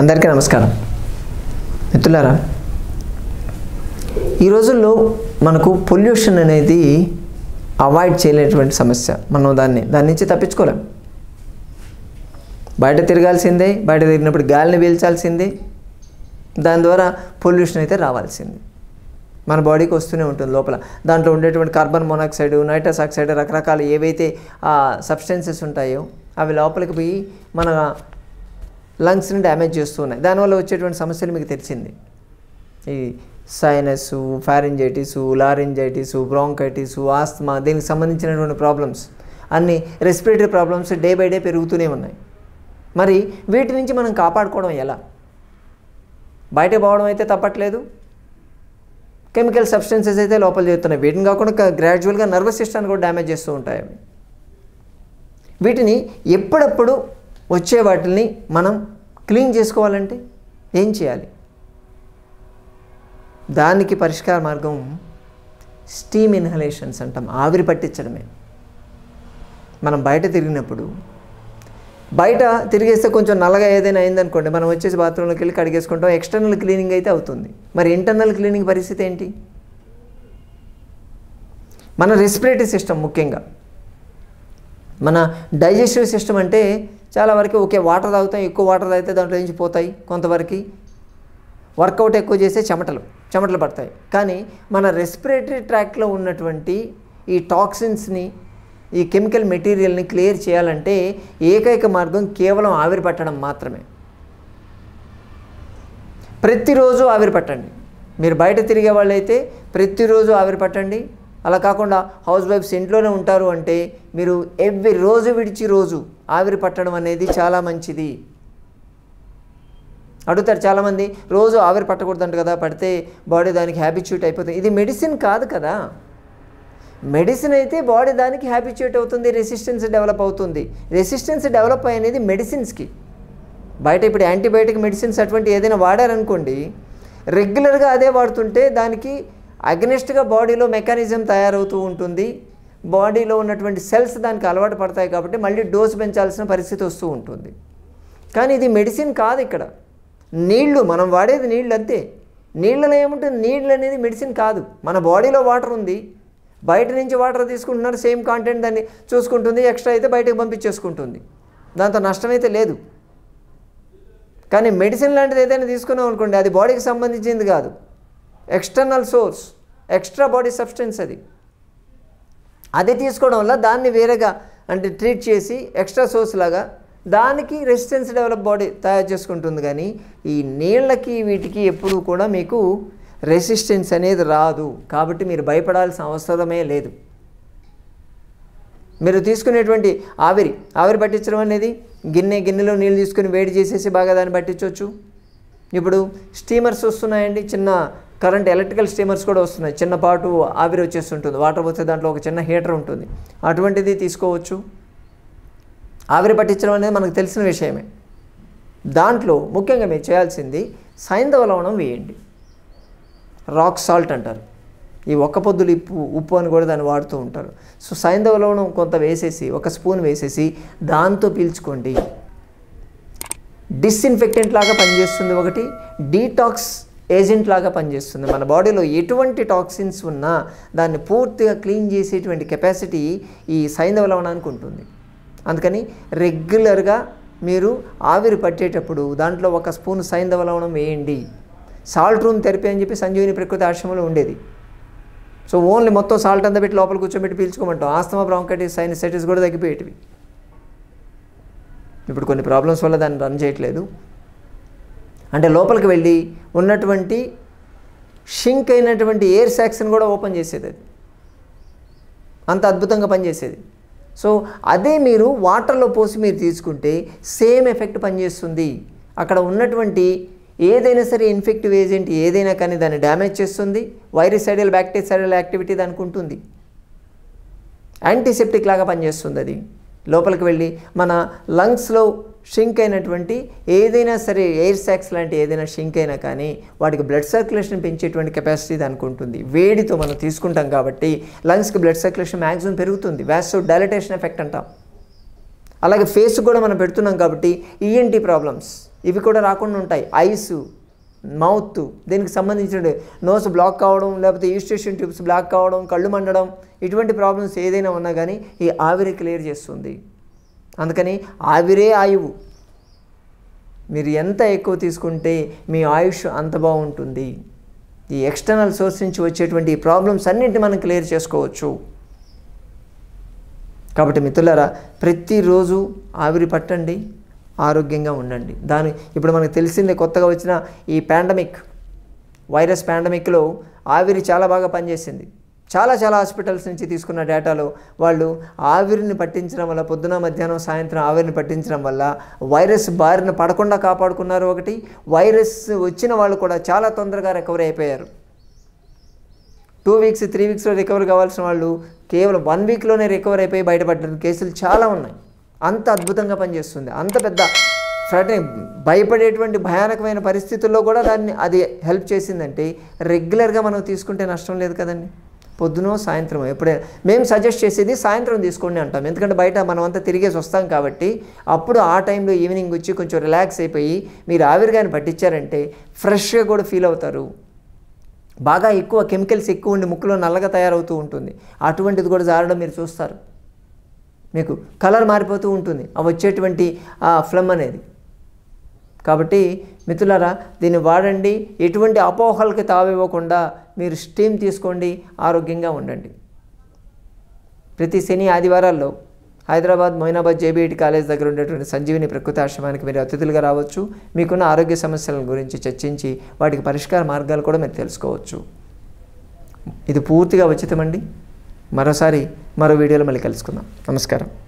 అందరికీ నమస్కారం మిత్రులారా ఈ రోజుల్లో మనకు పొల్యూషన్ అనేది అవాయిడ్ చేయలేటువంటి సమస్య మనం దాన్ని దాని నుంచి తప్పించుకోలేం బయట తిరగాల్సిందే బయట తిరిగినప్పుడు గాలిని పీల్చాల్సిందే దాని ద్వారా పొల్యూషన్ అయితే రావాల్సిందే మన బాడీకి వస్తూనే ఉంటుంది లోపల దాంట్లో ఉండేటువంటి కార్బన్ మోనాక్సైడ్ నైట్రస్ ఆక్సైడ్ రకరకాల ఏవైతే సబ్స్టెన్సెస్ ఉంటాయో అవి లోపలికి పోయి మన లంగ్స్ని డ్యామేజ్ చేస్తున్నాయి దానివల్ల వచ్చేటువంటి సమస్యలు మీకు తెలిసింది ఈ sinus pharyngitis laryngitis bronchitis asthma దీనికి సంబంధించినటువంటి ప్రాబ్లమ్స్ అన్ని respiratory problems day by day పెరుగుతూనే ఉన్నాయి మరి వీటి నుంచి మనం కాపాడుకోవడం ఎలా బయట పోవడం అయితే తప్పట్లేదు కెమికల్ సబ్స్టెన్సెస్ అయితే లోపల చేస్తున్నాయి వీటిని కాకుండా గ్రాడ్యువల్గా నర్వస్ సిస్టమ్ కూడా డ్యామేజ్ చేస్తూ ఉంటాయి వీటిని ఎప్పుడప్పుడు వచ్చే వాటిని మనం క్లీన్ చేసుకోవాలంటే ఏం చేయాలి దానికి పరిష్కార మార్గం స్టీమ్ ఇన్హలేషన్స్ అంటాం ఆవిరి పట్టించడమే మనం బయట తిరిగినప్పుడు బయట తిరిగేస్తే కొంచెం నల్లగా ఏదైనా అయిందనుకోండి మనం వచ్చేసి బాత్రూంలోకి వెళ్ళి కడిగేసుకుంటాం ఎక్స్టర్నల్ క్లీనింగ్ అయితే అవుతుంది మరి ఇంటర్నల్ క్లీనింగ్ పరిస్థితి ఏంటి మన రెస్పిరేటరీ సిస్టమ్ ముఖ్యంగా మన డైజెస్టివ్ సిస్టమ్ అంటే చాలా వరకు ఓకే వాటర్ తాగుతాం ఎక్కువ వాటర్ తాగితే దాంట్లో నుంచి పోతాయి కొంతవరకు వర్కౌట్ ఎక్కువ చేస్తే చెమటలు చెమటలు పడతాయి కానీ మన రెస్పిరేటరీ ట్రాక్లో ఉన్నటువంటి ఈ టాక్సిన్స్ని ఈ కెమికల్ మెటీరియల్ని క్లియర్ చేయాలంటే ఏకైక మార్గం కేవలం ఆవిరి పట్టడం మాత్రమే ప్రతిరోజు ఆవిరి పట్టండి మీరు బయట తిరిగే వాళ్ళైతే ప్రతిరోజు ఆవిరి పట్టండి అలా కాకుండా హౌస్ వైఫ్స్ ఇంట్లోనే ఉంటారు అంటే మీరు ఎవ్రీ రోజు విడిచి రోజు ఆవిరి పట్టడం అనేది చాలా మంచిది అడుగుతారు చాలామంది రోజు ఆవిరి అంట కదా పడితే బాడీ దానికి హ్యాబిచ్యూట్ అయిపోతుంది ఇది మెడిసిన్ కాదు కదా మెడిసిన్ అయితే బాడీ దానికి హ్యాబిచ్యూట్ అవుతుంది రెసిస్టెన్స్ డెవలప్ అవుతుంది రెసిస్టెన్స్ డెవలప్ అనేది మెడిసిన్స్కి బయట ఇప్పుడు యాంటీబయాటిక్ మెడిసిన్స్ అటువంటి ఏదైనా వాడారనుకోండి రెగ్యులర్గా అదే వాడుతుంటే దానికి అగ్నెస్ట్గా బాడీలో మెకానిజం తయారవుతూ ఉంటుంది బాడీలో ఉన్నటువంటి సెల్స్ దానికి అలవాటు పడతాయి కాబట్టి మళ్ళీ డోసు పెంచాల్సిన పరిస్థితి వస్తూ ఉంటుంది కానీ ఇది మెడిసిన్ కాదు ఇక్కడ నీళ్లు మనం వాడేది నీళ్ళు అంతే నీళ్ళలో ఏముంటుంది నీళ్ళు అనేది మెడిసిన్ కాదు మన బాడీలో వాటర్ ఉంది బయట నుంచి వాటర్ తీసుకుంటున్నారు సేమ్ కాంటెంట్ దాన్ని చూసుకుంటుంది ఎక్స్ట్రా అయితే బయటకు పంపించేసుకుంటుంది దాంతో నష్టమైతే లేదు కానీ మెడిసిన్ లాంటిది ఏదైనా తీసుకున్నాం అనుకోండి అది బాడీకి సంబంధించింది కాదు external source extra body substance అది అది తీసుకోవడం వల్ల దాన్ని వేరేగా అంటే ట్రీట్ చేసి ఎక్స్ట్రా సోర్స్ లాగా దానికి రెసిస్టెన్స్ డెవలప్ బాడీ తయారు చేసుకుంటుంది కానీ ఈ నీళ్ళకి వీటికి ఎప్పుడూ కూడా మీకు రెసిస్టెన్స్ అనేది రాదు కాబట్టి మీరు భయపడాల్సిన అవసరమే లేదు మీరు తీసుకునేటువంటి ఆవిరి ఆవిరి పట్టించడం అనేది గిన్నె గిన్నెలో నీళ్ళు తీసుకుని వేడి చేసేసి బాగా దాన్ని పట్టించవచ్చు ఇప్పుడు స్టీమర్స్ వస్తున్నాయండి చిన్న కరెంట్ ఎలక్ట్రికల్ స్టీమర్స్ కూడా వస్తున్నాయి చిన్నపాటు ఆవిరి వచ్చేస్తుంటుంది వాటర్ వచ్చే దాంట్లో ఒక చిన్న హీటర్ ఉంటుంది అటువంటిది తీసుకోవచ్చు ఆవిరి పట్టించడం అనేది మనకు తెలిసిన విషయమే దాంట్లో ముఖ్యంగా మీరు చేయాల్సింది సైంధవ లవణం వేయండి రాక్ సాల్ట్ అంటారు ఈ ఒక్క పొద్దులు ఉప్పు ఉప్పు అని కూడా దాన్ని వాడుతూ ఉంటారు సో సైంధవ లవణం కొంత వేసేసి ఒక స్పూన్ వేసేసి దాంతో పీల్చుకోండి డిస్ఇన్ఫెక్టెంట్ లాగా పనిచేస్తుంది ఒకటి డీటాక్స్ ఏజెంట్ లాగా పనిచేస్తుంది మన బాడీలో ఎటువంటి టాక్సిన్స్ ఉన్నా దాన్ని పూర్తిగా క్లీన్ చేసేటువంటి కెపాసిటీ ఈ సైంధవ లవణానికి ఉంటుంది అందుకని రెగ్యులర్గా మీరు ఆవిరి పట్టేటప్పుడు దాంట్లో ఒక స్పూన్ సైంధవ లవణం వేయండి సాల్ట్ రూమ్ థెరపీ అని చెప్పి సంజీవిని ప్రకృతి ఆశ్రమంలో ఉండేది సో ఓన్లీ మొత్తం సాల్ట్ అంతా పెట్టి లోపల కూర్చోబెట్టి పీల్చుకోమంటాం ఆస్తమా సైన్ సెటిస్ కూడా తగ్గిపోయేటివి ఇప్పుడు కొన్ని ప్రాబ్లమ్స్ వల్ల దాన్ని రన్ చేయట్లేదు అంటే లోపలికి వెళ్ళి ఉన్నటువంటి షింక్ అయినటువంటి ఎయిర్ సాక్స్ని కూడా ఓపెన్ చేసేది అది అంత అద్భుతంగా పనిచేసేది సో అదే మీరు వాటర్లో పోసి మీరు తీసుకుంటే సేమ్ ఎఫెక్ట్ పనిచేస్తుంది అక్కడ ఉన్నటువంటి ఏదైనా సరే ఇన్ఫెక్టివ్ ఏజెంట్ ఏదైనా కానీ దాన్ని డ్యామేజ్ చేస్తుంది వైరసైడల్ బ్యాక్టీరియల్ యాక్టివిటీ దానికి ఉంటుంది యాంటీసెప్టిక్ లాగా పనిచేస్తుంది అది లోపలికి వెళ్ళి మన లంగ్స్లో షింక్ అయినటువంటి ఏదైనా సరే ఎయిర్ సాక్స్ లాంటి ఏదైనా షింక్ అయినా కానీ వాటికి బ్లడ్ సర్క్యులేషన్ పెంచేటువంటి కెపాసిటీ దానికి ఉంటుంది వేడితో మనం తీసుకుంటాం కాబట్టి లంగ్స్కి బ్లడ్ సర్క్యులేషన్ మ్యాక్సిమం పెరుగుతుంది వ్యాసో డైలటేషన్ ఎఫెక్ట్ అంటాం అలాగే ఫేస్ కూడా మనం పెడుతున్నాం కాబట్టి ఈఎన్టీ e ప్రాబ్లమ్స్ ఇవి కూడా రాకుండా ఉంటాయి ఐస్ మౌత్ దీనికి సంబంధించిన నోస్ బ్లాక్ కావడం లేకపోతే ఈస్టేషన్ ట్యూబ్స్ బ్లాక్ కావడం కళ్ళు మండడం ఇటువంటి ప్రాబ్లమ్స్ ఏదైనా ఉన్నా కానీ ఈ ఆవిరి క్లియర్ చేస్తుంది అందుకని ఆవిరే ఆయువు మీరు ఎంత ఎక్కువ తీసుకుంటే మీ ఆయుష్ అంత బాగుంటుంది ఈ ఎక్స్టర్నల్ సోర్స్ నుంచి వచ్చేటువంటి ఈ ప్రాబ్లమ్స్ అన్నింటినీ మనం క్లియర్ చేసుకోవచ్చు కాబట్టి మిత్రులారా ప్రతిరోజు ఆవిరి పట్టండి ఆరోగ్యంగా ఉండండి దాని ఇప్పుడు మనకు తెలిసిందే కొత్తగా వచ్చిన ఈ పాండమిక్ వైరస్ పాండమిక్లో ఆవిరి చాలా బాగా పనిచేసింది చాలా చాలా హాస్పిటల్స్ నుంచి తీసుకున్న డేటాలో వాళ్ళు ఆవిరిని పట్టించడం వల్ల పొద్దున మధ్యాహ్నం సాయంత్రం ఆవిరిని పట్టించడం వల్ల వైరస్ బారిన పడకుండా కాపాడుకున్నారు ఒకటి వైరస్ వచ్చిన వాళ్ళు కూడా చాలా తొందరగా రికవరీ అయిపోయారు టూ వీక్స్ త్రీ వీక్స్లో రికవరీ కావాల్సిన వాళ్ళు కేవలం వన్ వీక్లోనే రికవర్ అయిపోయి బయటపడ్డ కేసులు చాలా ఉన్నాయి అంత అద్భుతంగా పనిచేస్తుంది అంత పెద్ద ఫ్రట్ భయపడేటువంటి భయానకమైన పరిస్థితుల్లో కూడా దాన్ని అది హెల్ప్ చేసిందంటే రెగ్యులర్గా మనం తీసుకుంటే నష్టం లేదు కదండి పొద్దునో సాయంత్రం ఎప్పుడైనా మేము సజెస్ట్ చేసేది సాయంత్రం తీసుకోండి అంటాం ఎందుకంటే బయట మనం అంతా తిరిగేసి వస్తాం కాబట్టి అప్పుడు ఆ టైంలో ఈవినింగ్ వచ్చి కొంచెం రిలాక్స్ అయిపోయి మీరు ఆవిరిగాని పట్టించారంటే ఫ్రెష్గా కూడా ఫీల్ అవుతారు బాగా ఎక్కువ కెమికల్స్ ఎక్కువ ఉండి ముక్కులో నల్లగా తయారవుతూ ఉంటుంది అటువంటిది కూడా జారడం మీరు చూస్తారు మీకు కలర్ మారిపోతూ ఉంటుంది ఆ వచ్చేటువంటి ఆ ఫ్లమ్ అనేది కాబట్టి మిత్రులారా దీన్ని వాడండి ఎటువంటి అపోహలకి తావివ్వకుండా మీరు స్టీమ్ తీసుకోండి ఆరోగ్యంగా ఉండండి ప్రతి శని ఆదివారాల్లో హైదరాబాద్ మొయినాబాద్ జేబీఐటి కాలేజ్ దగ్గర ఉండేటువంటి సంజీవిని ప్రకృతి ఆశ్రమానికి మీరు అతిథులుగా రావచ్చు మీకున్న ఆరోగ్య సమస్యల గురించి చర్చించి వాటికి పరిష్కార మార్గాలు కూడా మీరు తెలుసుకోవచ్చు ఇది పూర్తిగా ఉచితమండి మరోసారి మరో వీడియోలో మళ్ళీ కలుసుకుందాం నమస్కారం